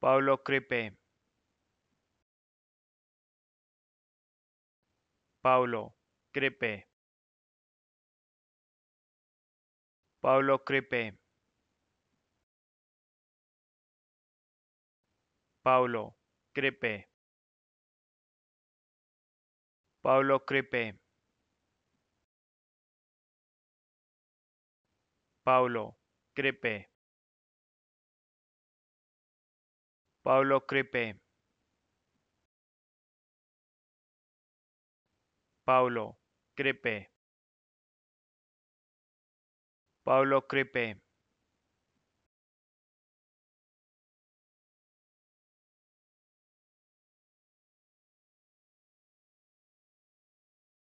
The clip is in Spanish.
Pablo Crepe. Paulo Crepe. Paulo Crepe. Paulo Crepe. Paulo Crepe. Paulo Crepe. Pablo Crepe. Pablo Crepe. Pablo Crepe.